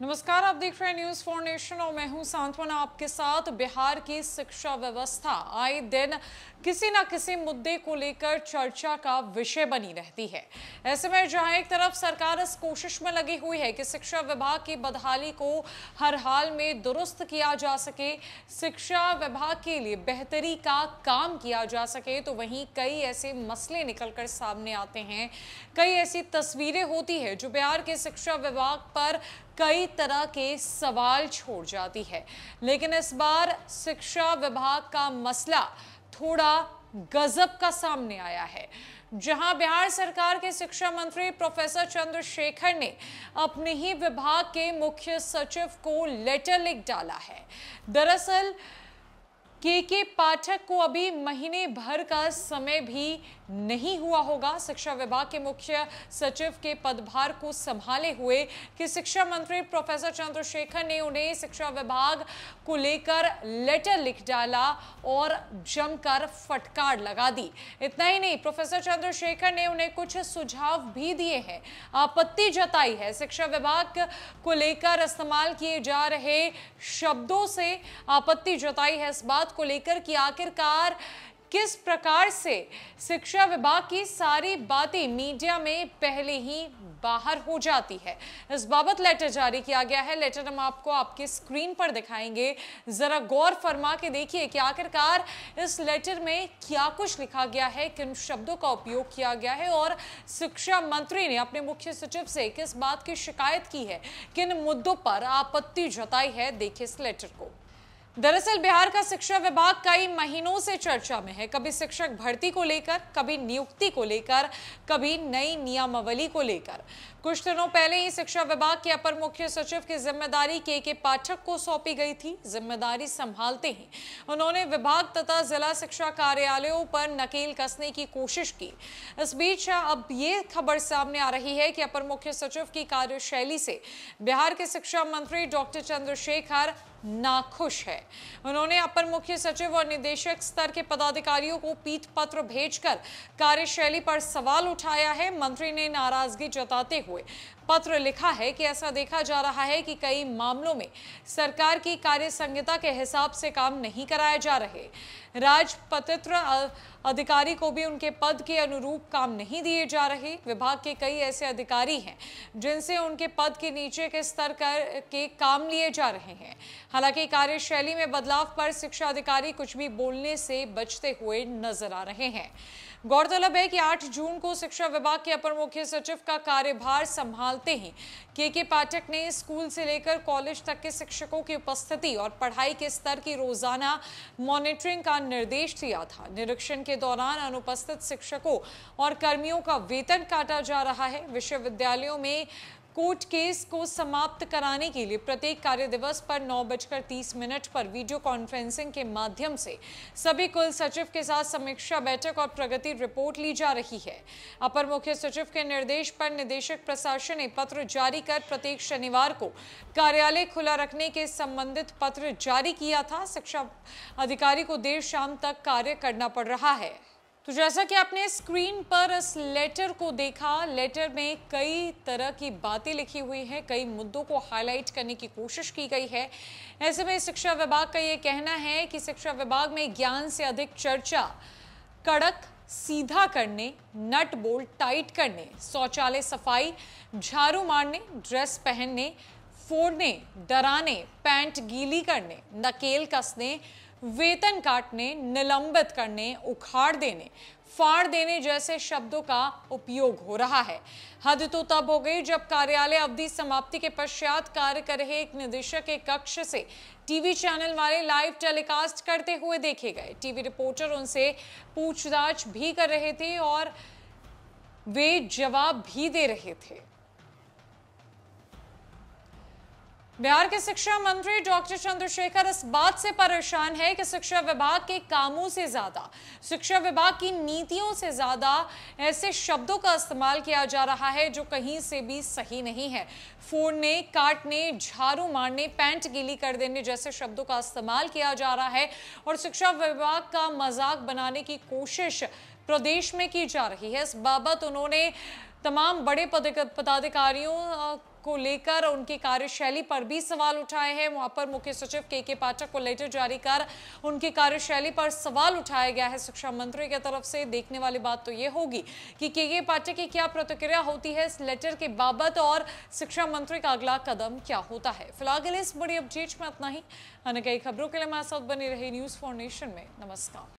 नमस्कार आप देख रहे हैं न्यूज फॉर नेशन और मैं हूं सांत्वना आपके साथ बिहार की शिक्षा व्यवस्था आए दिन किसी ना किसी मुद्दे को लेकर चर्चा का विषय बनी रहती है ऐसे में जहां एक तरफ सरकार इस कोशिश में लगी हुई है कि शिक्षा विभाग की बदहाली को हर हाल में दुरुस्त किया जा सके शिक्षा विभाग के लिए बेहतरी का काम किया जा सके तो वहीं कई ऐसे मसले निकलकर सामने आते हैं कई ऐसी तस्वीरें होती है जो बिहार के शिक्षा विभाग पर कई तरह के सवाल छोड़ जाती है लेकिन इस बार शिक्षा विभाग का मसला थोड़ा गजब का सामने आया है जहां बिहार सरकार के शिक्षा मंत्री प्रोफेसर चंद्रशेखर ने अपने ही विभाग के मुख्य सचिव को लेटर लिख डाला है दरअसल के के पाठक को अभी महीने भर का समय भी नहीं हुआ होगा शिक्षा विभाग के मुख्य सचिव के पदभार को संभाले हुए कि शिक्षा मंत्री प्रोफेसर चंद्रशेखर ने उन्हें शिक्षा विभाग को लेकर लेटर लिख डाला और जमकर फटकार लगा दी इतना ही नहीं प्रोफेसर चंद्रशेखर ने उन्हें कुछ सुझाव भी दिए हैं आपत्ति जताई है शिक्षा विभाग को लेकर इस्तेमाल किए जा रहे शब्दों से आपत्ति जताई है इस बात को लेकर कि आखिरकार किस प्रकार से शिक्षा विभाग की सारी बातें मीडिया में पहले ही बाहर हो जाती है इस बाबत लेटर जारी किया गया है लेटर हम आपको आपके स्क्रीन पर दिखाएंगे जरा गौर फरमा के देखिए कि आखिरकार इस लेटर में क्या कुछ लिखा गया है किन शब्दों का उपयोग किया गया है और शिक्षा मंत्री ने अपने मुख्य सचिव से किस बात की शिकायत की है किन मुद्दों पर आपत्ति जताई है देखिए इस लेटर को दरअसल बिहार का शिक्षा विभाग कई महीनों से चर्चा में है कभी शिक्षक भर्ती को लेकर कभी नियुक्ति को लेकर कभी नई नियमावली को लेकर कुछ दिनों पहले ही शिक्षा विभाग के अपर मुख्य सचिव की जिम्मेदारी के के पाठक को सौंपी गई थी जिम्मेदारी संभालते ही उन्होंने विभाग तथा जिला शिक्षा कार्यालयों पर नकेल कसने की कोशिश की इस बीच अब ये खबर सामने आ रही है कि अपर मुख्य सचिव की कार्यशैली से बिहार के शिक्षा मंत्री डॉक्टर चंद्रशेखर नाखुश है उन्होंने अपर मुख्य सचिव और निदेशक स्तर के पदाधिकारियों को पीठ पत्र भेजकर कार्यशैली पर सवाल उठाया है मंत्री ने नाराजगी जताते हुए पत्र लिखा है कि ऐसा देखा जा रहा है कि कई मामलों में सरकार की कार्य संहिता के हिसाब से काम नहीं कराए जा रहे राजपत्र अधिकारी को भी उनके पद के अनुरूप काम नहीं दिए जा रहे विभाग के कई ऐसे अधिकारी हैं जिनसे उनके पद के नीचे के स्तर कर के काम लिए जा रहे हैं हालांकि कार्यशैली में बदलाव पर शिक्षा अधिकारी कुछ भी बोलने से बचते हुए नजर आ रहे हैं गौरतलब है कि 8 जून को शिक्षा विभाग के अपर मुख्य सचिव का कार्यभार संभाल निकालते ही के के पाठक ने स्कूल से लेकर कॉलेज तक के शिक्षकों की उपस्थिति और पढ़ाई के स्तर की रोजाना मॉनिटरिंग का निर्देश दिया था निरीक्षण के दौरान अनुपस्थित शिक्षकों और कर्मियों का वेतन काटा जा रहा है विश्वविद्यालयों में कोर्ट केस को समाप्त कराने के लिए प्रत्येक कार्य दिवस पर नौ बजकर तीस मिनट पर वीडियो कॉन्फ्रेंसिंग के माध्यम से सभी कुल सचिव के साथ समीक्षा बैठक और प्रगति रिपोर्ट ली जा रही है अपर मुख्य सचिव के निर्देश पर निदेशक प्रशासन ने पत्र जारी कर प्रत्येक शनिवार को कार्यालय खुला रखने के संबंधित पत्र जारी किया था शिक्षा अधिकारी को देर शाम तक कार्य करना पड़ रहा है तो जैसा कि आपने स्क्रीन पर इस लेटर को देखा लेटर में कई तरह की बातें लिखी हुई है कई मुद्दों को हाईलाइट करने की कोशिश की गई है ऐसे में शिक्षा विभाग का ये कहना है कि शिक्षा विभाग में ज्ञान से अधिक चर्चा कड़क सीधा करने नट बोल्ट टाइट करने शौचालय सफाई झाड़ू मारने ड्रेस पहनने फोड़ने डराने पैंट गीली करने नकेल कसने वेतन काटने निलंबित करने उखाड़ देने फाड़ देने जैसे शब्दों का उपयोग हो रहा है हद तो तब हो गई जब कार्यालय अवधि समाप्ति के पश्चात कार्य कर रहे एक निदेशक के कक्ष से टीवी चैनल वाले लाइव टेलीकास्ट करते हुए देखे गए टीवी रिपोर्टर उनसे पूछताछ भी कर रहे थे और वे जवाब भी दे रहे थे बिहार के शिक्षा मंत्री डॉक्टर चंद्रशेखर इस बात से परेशान है कि शिक्षा विभाग के कामों से ज्यादा शिक्षा विभाग की नीतियों से ज्यादा ऐसे शब्दों का इस्तेमाल किया जा रहा है जो कहीं से भी सही नहीं है फोड़ने काटने झाड़ू मारने पैंट गीली कर देने जैसे शब्दों का इस्तेमाल किया जा रहा है और शिक्षा विभाग का मजाक बनाने की कोशिश प्रदेश में की जा रही है इस बाबत उन्होंने तमाम बड़े पदाधिकारियों को लेकर उनकी कार्यशैली पर भी सवाल उठाए हैं वहां पर मुख्य सचिव के के पाठक को लेटर जारी कर उनकी कार्यशैली पर सवाल उठाया गया है शिक्षा मंत्री की तरफ से देखने वाली बात तो ये होगी कि के के पाठक की क्या प्रतिक्रिया होती है इस लेटर के बाबत और शिक्षा मंत्री का अगला कदम क्या होता है फिलहाल के लिए इस बड़ी अपडेट में इतना ही अन्य कई खबरों के लिए हमारे साथ बनी रही न्यूज फॉर नेशन में नमस्कार